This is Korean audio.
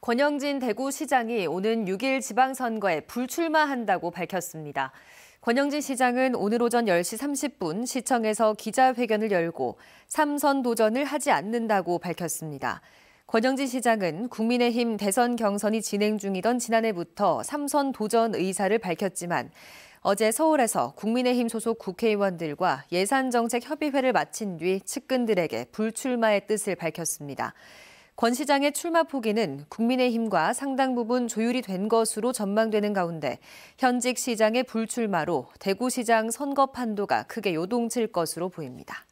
권영진 대구시장이 오는 6일 지방선거에 불출마한다고 밝혔습니다. 권영진 시장은 오늘 오전 10시 30분 시청에서 기자회견을 열고 삼선 도전을 하지 않는다고 밝혔습니다. 권영진 시장은 국민의힘 대선 경선이 진행 중이던 지난해부터 삼선 도전 의사를 밝혔지만 어제 서울에서 국민의힘 소속 국회의원들과 예산정책협의회를 마친 뒤 측근들에게 불출마의 뜻을 밝혔습니다. 권 시장의 출마 포기는 국민의힘과 상당 부분 조율이 된 것으로 전망되는 가운데 현직 시장의 불출마로 대구시장 선거 판도가 크게 요동칠 것으로 보입니다.